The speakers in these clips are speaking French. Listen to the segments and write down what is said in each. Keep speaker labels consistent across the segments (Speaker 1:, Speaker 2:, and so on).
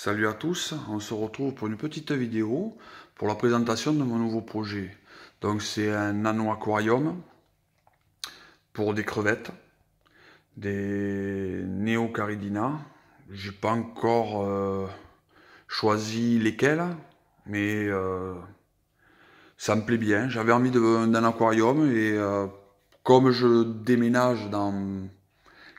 Speaker 1: Salut à tous, on se retrouve pour une petite vidéo pour la présentation de mon nouveau projet. Donc c'est un nano aquarium pour des crevettes, des néocaridina. J'ai pas encore euh, choisi lesquelles, mais euh, ça me plaît bien. J'avais envie d'un aquarium et euh, comme je déménage dans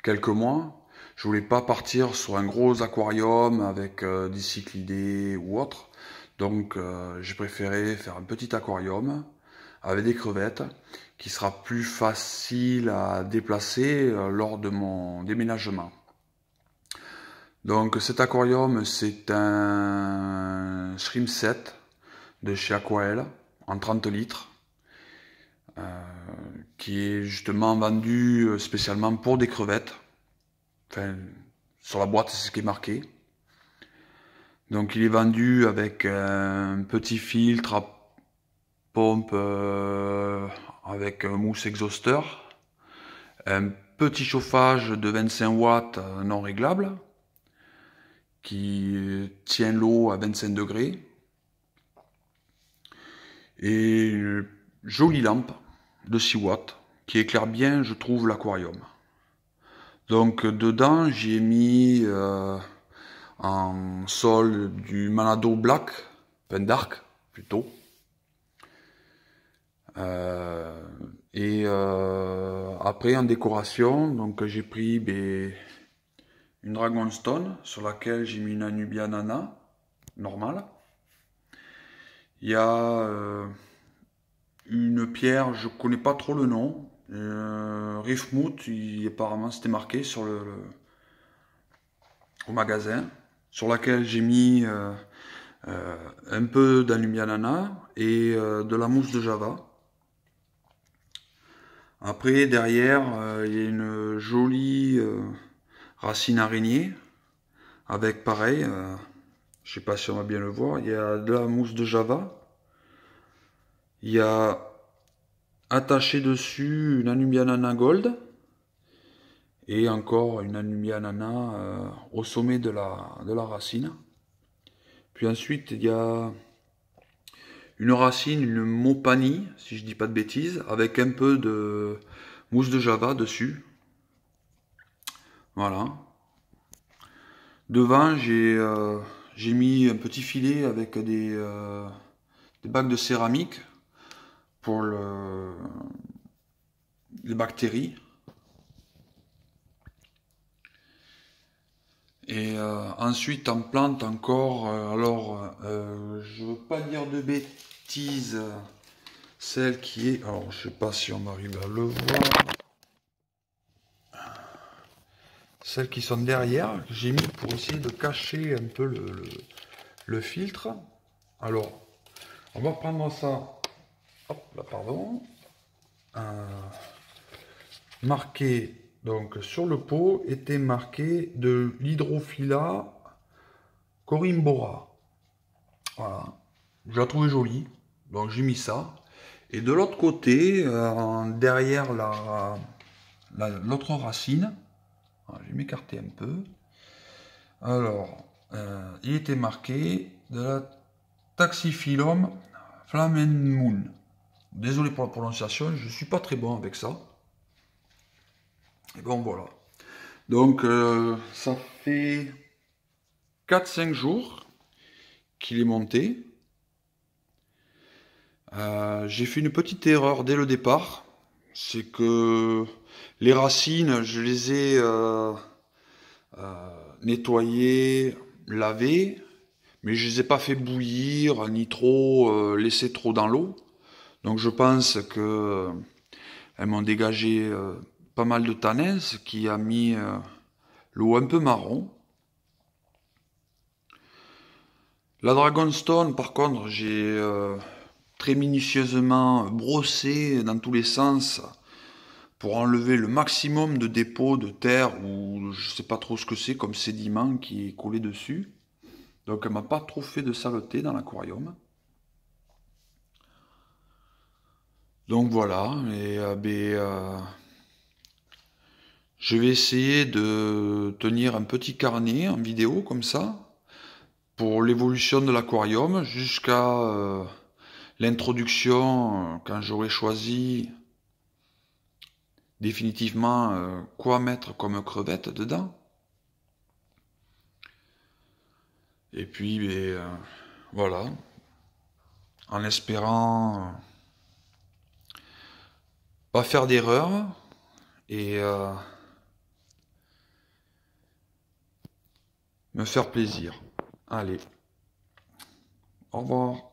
Speaker 1: quelques mois, je voulais pas partir sur un gros aquarium avec euh, des cyclidés ou autre. Donc euh, j'ai préféré faire un petit aquarium avec des crevettes qui sera plus facile à déplacer euh, lors de mon déménagement. Donc cet aquarium c'est un shrimp set de chez Aquael en 30 litres qui est justement vendu spécialement pour des crevettes sur la boîte, c'est ce qui est marqué. Donc il est vendu avec un petit filtre à pompe euh, avec un mousse exhausteur, un petit chauffage de 25 watts non réglable qui tient l'eau à 25 degrés et une jolie lampe de 6 watts qui éclaire bien, je trouve, l'aquarium. Donc dedans, j'ai mis euh, en sol du Manado Black, Pen Dark plutôt. Euh, et euh, après en décoration, donc j'ai pris ben, une Dragonstone sur laquelle j'ai mis une Anubia Nana normale. Il y a une pierre, je connais pas trop le nom. Riffmout, il, apparemment c'était marqué sur le, au magasin, sur laquelle j'ai mis euh, euh, un peu d'alumianana et euh, de la mousse de java. Après, derrière, il y a une jolie racine araignée avec pareil, je sais pas si on va bien le voir, il y a de la mousse de java, il y a attaché dessus une Anubia Nana Gold et encore une Anubia Nana euh, au sommet de la, de la racine. Puis ensuite, il y a une racine, une Mopani, si je dis pas de bêtises, avec un peu de mousse de Java dessus. Voilà. Devant, j'ai euh, j'ai mis un petit filet avec des, euh, des bacs de céramique pour le, les bactéries. Et euh, ensuite en plante encore, euh, alors euh, je veux pas dire de bêtises, celle qui est, alors je sais pas si on arrive à le voir, celles qui sont derrière, j'ai mis pour essayer de cacher un peu le filtre. Alors, on va prendre ça pardon, euh, marqué, donc sur le pot, était marqué de l'hydrophila corimbora. Voilà, je la trouvais jolie, donc j'ai mis ça. Et de l'autre côté, euh, derrière la l'autre racine, ah, je vais m'écarter un peu. Alors, euh, il était marqué de la flamen moon Désolé pour la prononciation, je ne suis pas très bon avec ça. Et bon, voilà. Donc, euh, ça fait 4-5 jours qu'il est monté. Euh, j'ai fait une petite erreur dès le départ. C'est que les racines, je les ai euh, nettoyées, lavées, mais je ne les ai pas fait bouillir, ni trop laisser trop dans l'eau. Donc je pense que elles m'ont dégagé euh, pas mal de tanins, qui a mis euh, l'eau un peu marron. La Dragonstone, par contre, j'ai euh, très minutieusement brossé dans tous les sens pour enlever le maximum de dépôts de terre ou je ne sais pas trop ce que c'est comme sédiment qui est collé dessus. Donc elle m'a pas trop fait de saleté dans l'aquarium. Donc voilà, et euh, ben, euh, je vais essayer de tenir un petit carnet en vidéo comme ça pour l'évolution de l'aquarium jusqu'à euh, l'introduction quand j'aurai choisi définitivement quoi mettre comme crevette dedans. Et puis ben, voilà, en espérant pas faire d'erreur et euh, me faire plaisir. Allez, au revoir.